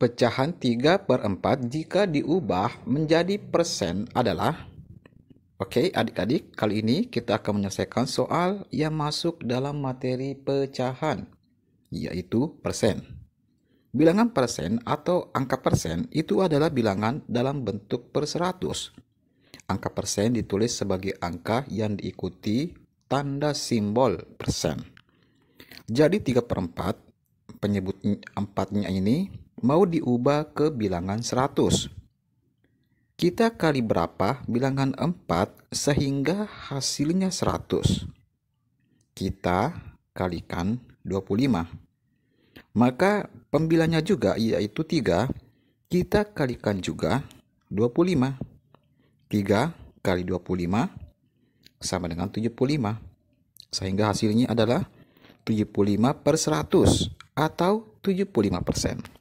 pecahan 3 per 4 jika diubah menjadi persen adalah Oke okay, adik-adik kali ini kita akan menyelesaikan soal yang masuk dalam materi pecahan yaitu persen Bilangan persen atau angka persen itu adalah bilangan dalam bentuk perseratus Angka persen ditulis sebagai angka yang diikuti tanda simbol persen jadi 3 per 4 penyebut empatnya ini mau diubah ke bilangan 100. Kita kali berapa bilangan 4 sehingga hasilnya 100. Kita kalikan 25. Maka pembilangnya juga yaitu 3. Kita kalikan juga 25. 3 kali 25 sama dengan 75. Sehingga hasilnya adalah 75 per 100 atau 75 persen.